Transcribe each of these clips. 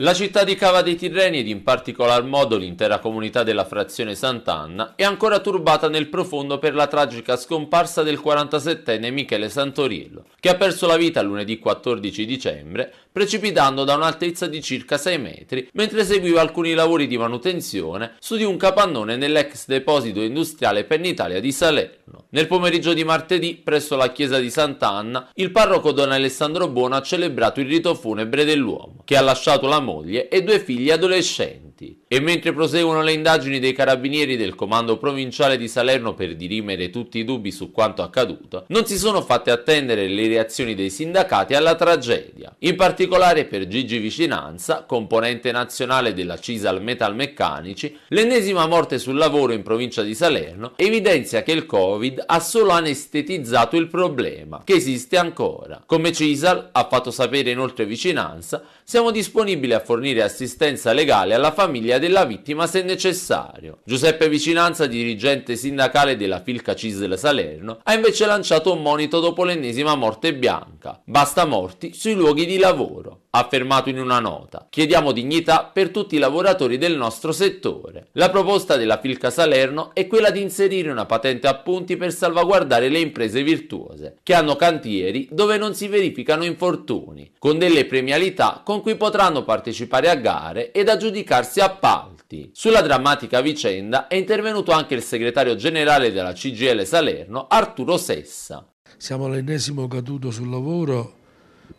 La città di Cava dei Tirreni ed in particolar modo l'intera comunità della frazione Sant'Anna è ancora turbata nel profondo per la tragica scomparsa del 47enne Michele Santoriello, che ha perso la vita lunedì 14 dicembre precipitando da un'altezza di circa 6 metri mentre eseguiva alcuni lavori di manutenzione su di un capannone nell'ex deposito industriale Pennitalia di Salerno. Nel pomeriggio di martedì, presso la chiesa di Sant'Anna, il parroco Don Alessandro Buono ha celebrato il rito funebre dell'uomo, che ha lasciato la moglie e due figli adolescenti. E mentre proseguono le indagini dei carabinieri del comando provinciale di Salerno per dirimere tutti i dubbi su quanto accaduto, non si sono fatte attendere le reazioni dei sindacati alla tragedia. In particolare per Gigi Vicinanza, componente nazionale della Cisal Metalmeccanici, l'ennesima morte sul lavoro in provincia di Salerno evidenzia che il Covid ha solo anestetizzato il problema, che esiste ancora. Come Cisal ha fatto sapere inoltre Vicinanza, siamo disponibili a fornire assistenza legale alla famiglia dei della vittima se necessario. Giuseppe Vicinanza, dirigente sindacale della Filca Cisl Salerno, ha invece lanciato un monito dopo l'ennesima morte bianca. Basta morti sui luoghi di lavoro affermato in una nota. Chiediamo dignità per tutti i lavoratori del nostro settore. La proposta della Filca Salerno è quella di inserire una patente a punti per salvaguardare le imprese virtuose, che hanno cantieri dove non si verificano infortuni, con delle premialità con cui potranno partecipare a gare ed aggiudicarsi appalti. Sulla drammatica vicenda è intervenuto anche il segretario generale della CGL Salerno, Arturo Sessa. Siamo all'ennesimo caduto sul lavoro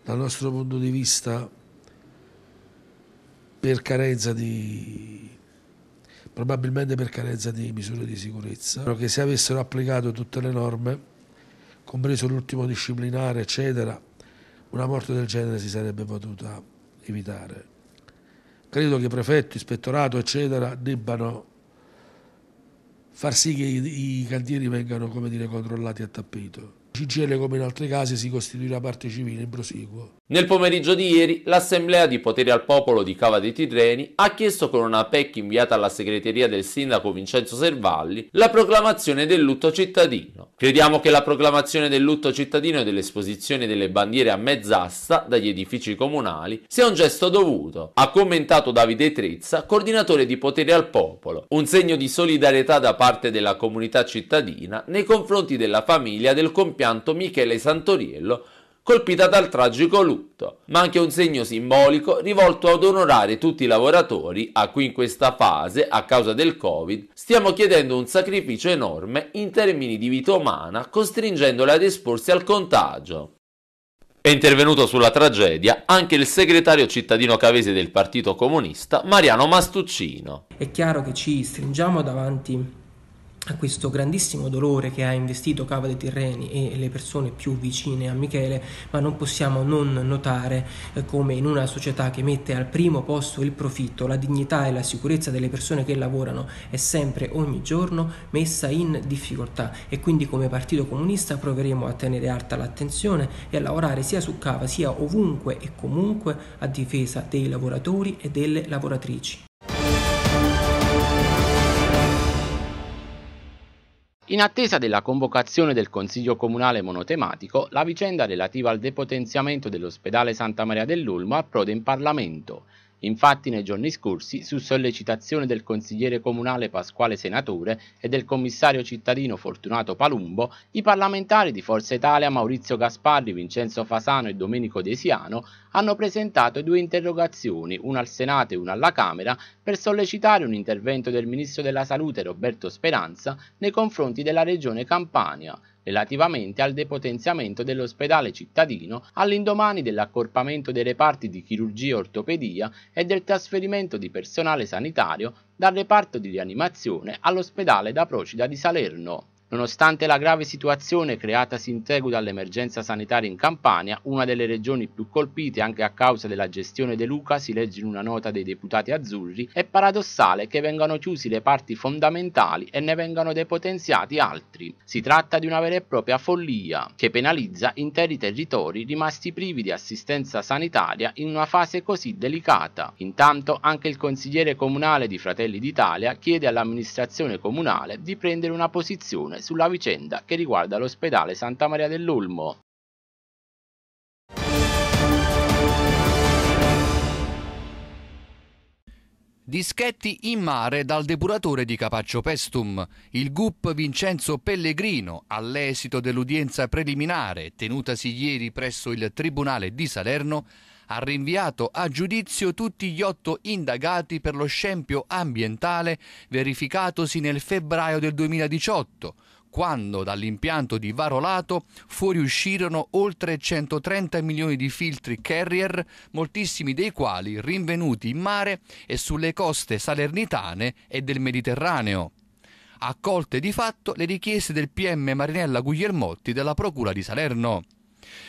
dal nostro punto di vista per carenza di probabilmente per carenza di misure di sicurezza, però che se avessero applicato tutte le norme, compreso l'ultimo disciplinare, eccetera, una morte del genere si sarebbe potuta evitare. Credo che prefetto, ispettorato, eccetera, debbano far sì che i, i cantieri vengano, come dire, controllati a tappeto. CGL, come in altri casi, si costituirà parte civile in prosieguo. Nel pomeriggio di ieri, l'Assemblea di Potere al Popolo di Cava dei Tirreni ha chiesto con una PEC inviata alla segreteria del sindaco Vincenzo Servalli la proclamazione del lutto cittadino. Crediamo che la proclamazione del lutto cittadino e dell'esposizione delle bandiere a mezz'asta dagli edifici comunali sia un gesto dovuto, ha commentato Davide Trezza, coordinatore di Potere al Popolo, un segno di solidarietà da parte della comunità cittadina nei confronti della famiglia del compianto compianto Michele Santoriello, colpita dal tragico lutto, ma anche un segno simbolico rivolto ad onorare tutti i lavoratori a cui in questa fase, a causa del Covid, stiamo chiedendo un sacrificio enorme in termini di vita umana, costringendole ad esporsi al contagio. È intervenuto sulla tragedia anche il segretario cittadino cavese del Partito Comunista, Mariano Mastuccino. È chiaro che ci stringiamo davanti a questo grandissimo dolore che ha investito Cava dei Tirreni e le persone più vicine a Michele, ma non possiamo non notare eh, come in una società che mette al primo posto il profitto, la dignità e la sicurezza delle persone che lavorano è sempre ogni giorno messa in difficoltà e quindi come Partito Comunista proveremo a tenere alta l'attenzione e a lavorare sia su Cava sia ovunque e comunque a difesa dei lavoratori e delle lavoratrici. In attesa della convocazione del Consiglio Comunale monotematico, la vicenda relativa al depotenziamento dell'ospedale Santa Maria dell'Ulmo approda in Parlamento, Infatti nei giorni scorsi, su sollecitazione del consigliere comunale Pasquale Senatore e del commissario cittadino Fortunato Palumbo, i parlamentari di Forza Italia Maurizio Gasparri, Vincenzo Fasano e Domenico Desiano hanno presentato due interrogazioni, una al Senato e una alla Camera, per sollecitare un intervento del Ministro della Salute Roberto Speranza nei confronti della Regione Campania relativamente al depotenziamento dell'ospedale cittadino all'indomani dell'accorpamento dei reparti di chirurgia e ortopedia e del trasferimento di personale sanitario dal reparto di rianimazione all'ospedale da Procida di Salerno. Nonostante la grave situazione creatasi in seguito all'emergenza sanitaria in Campania, una delle regioni più colpite anche a causa della gestione De Luca, si legge in una nota dei deputati azzurri, è paradossale che vengano chiusi le parti fondamentali e ne vengano depotenziati altri. Si tratta di una vera e propria follia che penalizza interi territori rimasti privi di assistenza sanitaria in una fase così delicata. Intanto anche il consigliere comunale di Fratelli d'Italia chiede all'amministrazione comunale di prendere una posizione informazione sulla vicenda che riguarda l'ospedale Santa Maria dell'Ulmo. Dischetti in mare dal depuratore di Capaccio Pestum. Il GUP Vincenzo Pellegrino, all'esito dell'udienza preliminare tenutasi ieri presso il Tribunale di Salerno, ha rinviato a giudizio tutti gli otto indagati per lo scempio ambientale verificatosi nel febbraio del 2018, quando dall'impianto di Varolato fuoriuscirono oltre 130 milioni di filtri carrier, moltissimi dei quali rinvenuti in mare e sulle coste salernitane e del Mediterraneo. Accolte di fatto le richieste del PM Marinella Guglielmotti della Procura di Salerno.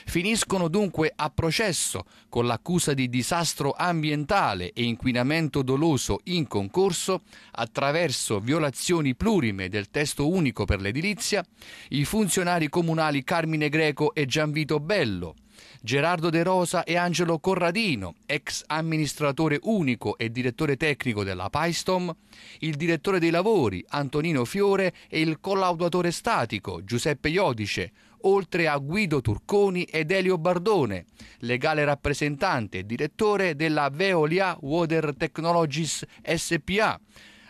Finiscono dunque a processo con l'accusa di disastro ambientale e inquinamento doloso in concorso attraverso violazioni plurime del testo unico per l'edilizia i funzionari comunali Carmine Greco e Gianvito Bello Gerardo De Rosa e Angelo Corradino, ex amministratore unico e direttore tecnico della Paistom, il direttore dei lavori Antonino Fiore e il collaudatore statico Giuseppe Iodice, oltre a Guido Turconi ed Elio Bardone, legale rappresentante e direttore della Veolia Water Technologies SPA,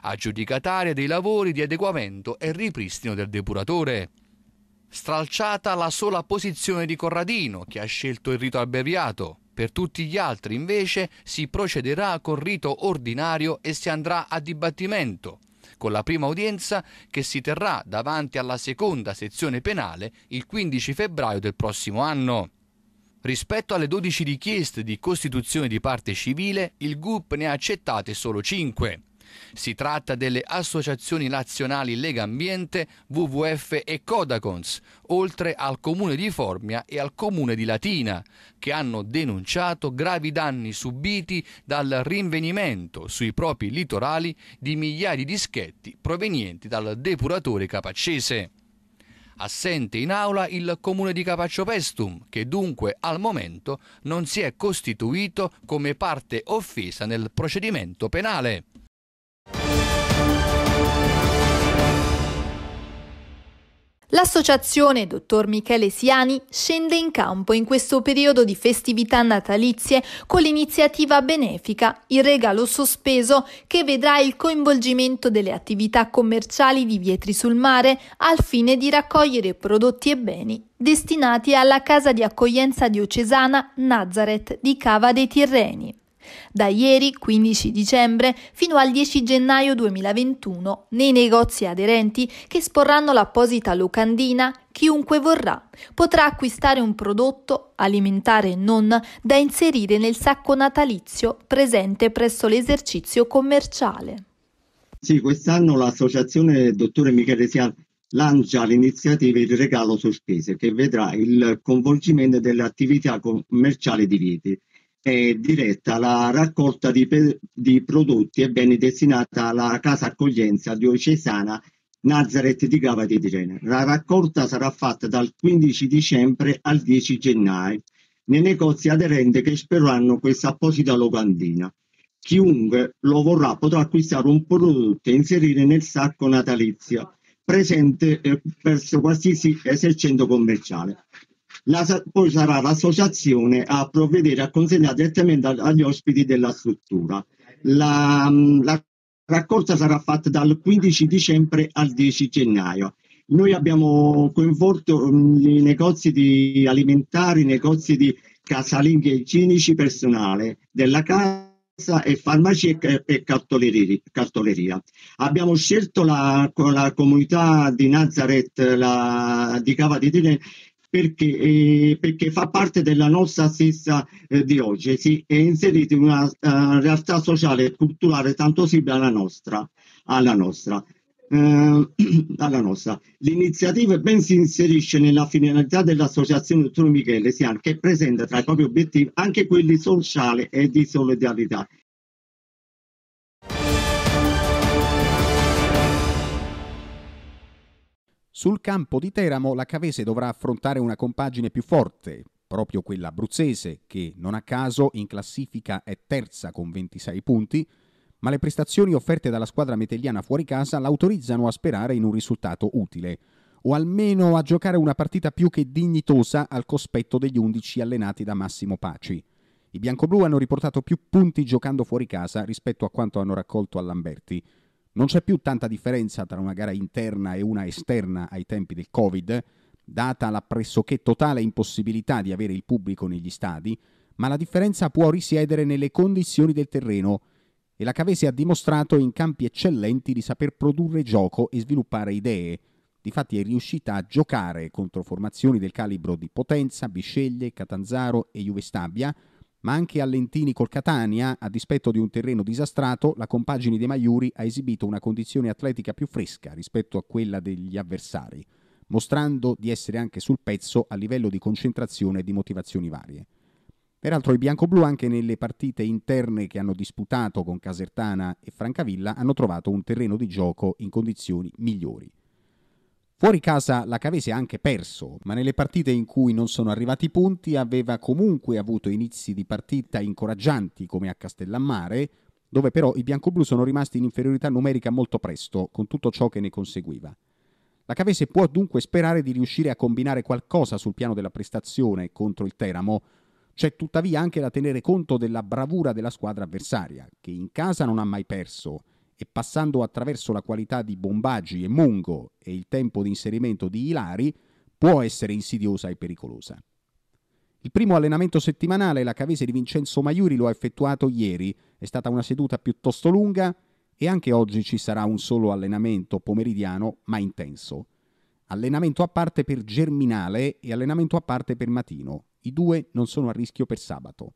aggiudicataria dei lavori di adeguamento e ripristino del depuratore. Stralciata la sola posizione di Corradino, che ha scelto il rito albergato. Per tutti gli altri, invece, si procederà col rito ordinario e si andrà a dibattimento, con la prima udienza che si terrà davanti alla seconda sezione penale il 15 febbraio del prossimo anno. Rispetto alle 12 richieste di costituzione di parte civile, il GUP ne ha accettate solo 5. Si tratta delle associazioni nazionali Lega Ambiente, WWF e Codacons, oltre al comune di Formia e al comune di Latina, che hanno denunciato gravi danni subiti dal rinvenimento sui propri litorali di migliaia di dischetti provenienti dal depuratore capaccese. Assente in aula il comune di Capaccio Pestum, che dunque al momento non si è costituito come parte offesa nel procedimento penale. L'associazione Dottor Michele Siani scende in campo in questo periodo di festività natalizie con l'iniziativa benefica Il regalo sospeso che vedrà il coinvolgimento delle attività commerciali di Vietri sul mare al fine di raccogliere prodotti e beni destinati alla casa di accoglienza diocesana Nazareth di Cava dei Tirreni. Da ieri, 15 dicembre, fino al 10 gennaio 2021, nei negozi aderenti che esporranno l'apposita locandina, chiunque vorrà potrà acquistare un prodotto, alimentare e non, da inserire nel sacco natalizio presente presso l'esercizio commerciale. Sì, quest'anno l'associazione Dottore Michele Sian lancia l'iniziativa Il Regalo Sospese, che vedrà il coinvolgimento delle attività commerciali di rete è diretta alla raccolta di, di prodotti e beni destinata alla casa accoglienza diocesana Nazareth di Gava di Tirene. La raccolta sarà fatta dal 15 dicembre al 10 gennaio nei negozi aderenti che esperiranno questa apposita locandina. Chiunque lo vorrà potrà acquistare un prodotto e inserire nel sacco natalizio presente eh, presso qualsiasi esercente commerciale la, poi sarà l'associazione a provvedere a consegnare direttamente agli ospiti della struttura. La, mm, la raccolta sarà fatta dal 15 dicembre al 10 gennaio. Noi abbiamo coinvolto mm, i negozi di alimentari, i negozi di casalinghi e igienici personale della casa e farmacie e cartoleria. Abbiamo scelto la, la comunità di Nazareth la, di Cava di Tirene perché, eh, perché, fa parte della nostra stessa eh, diocesi e inserita in una uh, realtà sociale e culturale tanto simile alla nostra. Alla nostra. Eh, alla nostra. L'iniziativa ben si inserisce nella finalità dell'Associazione Dottor Michele Sian che presenta tra i propri obiettivi anche quelli sociali e di solidarietà Sul campo di Teramo la Cavese dovrà affrontare una compagine più forte, proprio quella abruzzese, che non a caso in classifica è terza con 26 punti, ma le prestazioni offerte dalla squadra metelliana fuori casa l'autorizzano a sperare in un risultato utile, o almeno a giocare una partita più che dignitosa al cospetto degli 11 allenati da Massimo Paci. I bianco-blu hanno riportato più punti giocando fuori casa rispetto a quanto hanno raccolto a Lamberti, non c'è più tanta differenza tra una gara interna e una esterna ai tempi del Covid, data la pressoché totale impossibilità di avere il pubblico negli stadi, ma la differenza può risiedere nelle condizioni del terreno e la Cavese ha dimostrato in campi eccellenti di saper produrre gioco e sviluppare idee. Difatti è riuscita a giocare contro formazioni del calibro di Potenza, Bisceglie, Catanzaro e Juvestabia, ma anche a Lentini col Catania, a dispetto di un terreno disastrato, la compagine dei Maiuri ha esibito una condizione atletica più fresca rispetto a quella degli avversari, mostrando di essere anche sul pezzo a livello di concentrazione e di motivazioni varie. Peraltro i bianco-blu anche nelle partite interne che hanno disputato con Casertana e Francavilla hanno trovato un terreno di gioco in condizioni migliori. Fuori casa la Cavese ha anche perso, ma nelle partite in cui non sono arrivati i punti aveva comunque avuto inizi di partita incoraggianti come a Castellammare, dove però i bianco-blu sono rimasti in inferiorità numerica molto presto, con tutto ciò che ne conseguiva. La Cavese può dunque sperare di riuscire a combinare qualcosa sul piano della prestazione contro il Teramo. C'è tuttavia anche da tenere conto della bravura della squadra avversaria, che in casa non ha mai perso e passando attraverso la qualità di Bombaggi e Mungo e il tempo di inserimento di Ilari, può essere insidiosa e pericolosa. Il primo allenamento settimanale la cavese di Vincenzo Maiuri lo ha effettuato ieri, è stata una seduta piuttosto lunga e anche oggi ci sarà un solo allenamento pomeridiano ma intenso. Allenamento a parte per Germinale e allenamento a parte per Matino, i due non sono a rischio per sabato.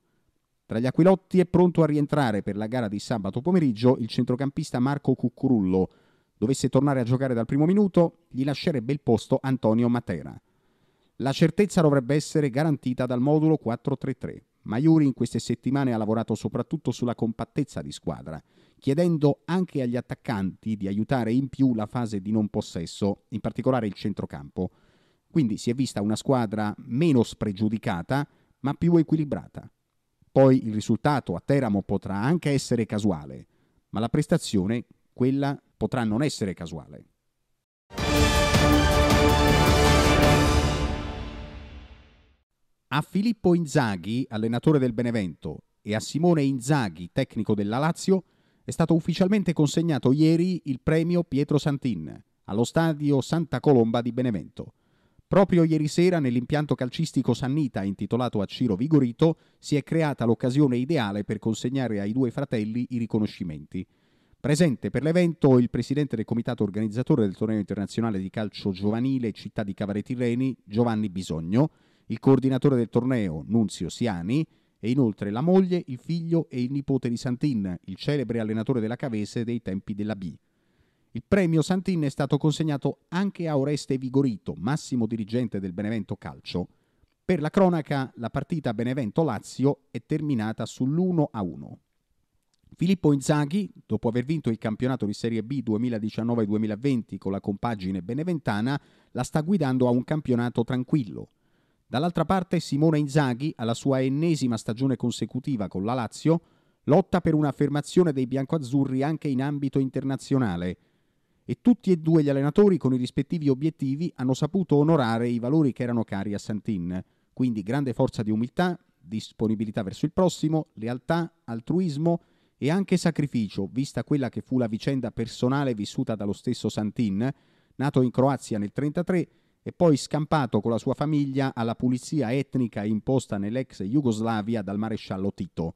Tra gli Aquilotti è pronto a rientrare per la gara di sabato pomeriggio il centrocampista Marco Cuccurullo. Dovesse tornare a giocare dal primo minuto, gli lascerebbe il posto Antonio Matera. La certezza dovrebbe essere garantita dal modulo 4-3-3. Maiuri in queste settimane ha lavorato soprattutto sulla compattezza di squadra, chiedendo anche agli attaccanti di aiutare in più la fase di non possesso, in particolare il centrocampo. Quindi si è vista una squadra meno spregiudicata, ma più equilibrata. Poi il risultato a Teramo potrà anche essere casuale, ma la prestazione, quella, potrà non essere casuale. A Filippo Inzaghi, allenatore del Benevento, e a Simone Inzaghi, tecnico della Lazio, è stato ufficialmente consegnato ieri il premio Pietro Santin allo stadio Santa Colomba di Benevento. Proprio ieri sera nell'impianto calcistico Sannita intitolato a Ciro Vigorito si è creata l'occasione ideale per consegnare ai due fratelli i riconoscimenti. Presente per l'evento il presidente del comitato organizzatore del torneo internazionale di calcio giovanile Città di Cavare Tirreni, Giovanni Bisogno, il coordinatore del torneo Nunzio Siani e inoltre la moglie, il figlio e il nipote di Santin, il celebre allenatore della Cavese dei tempi della B. Il premio Santin è stato consegnato anche a Oreste Vigorito, massimo dirigente del Benevento Calcio. Per la cronaca, la partita Benevento-Lazio è terminata sull'1-1. Filippo Inzaghi, dopo aver vinto il campionato di Serie B 2019-2020 con la compagine beneventana, la sta guidando a un campionato tranquillo. Dall'altra parte Simone Inzaghi, alla sua ennesima stagione consecutiva con la Lazio, lotta per un'affermazione dei biancoazzurri anche in ambito internazionale – e tutti e due gli allenatori con i rispettivi obiettivi hanno saputo onorare i valori che erano cari a Santin, quindi grande forza di umiltà, disponibilità verso il prossimo, lealtà, altruismo e anche sacrificio, vista quella che fu la vicenda personale vissuta dallo stesso Santin, nato in Croazia nel 1933 e poi scampato con la sua famiglia alla pulizia etnica imposta nell'ex Jugoslavia dal maresciallo Tito.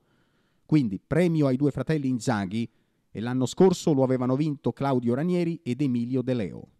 Quindi premio ai due fratelli Inzaghi e l'anno scorso lo avevano vinto Claudio Ranieri ed Emilio De Leo.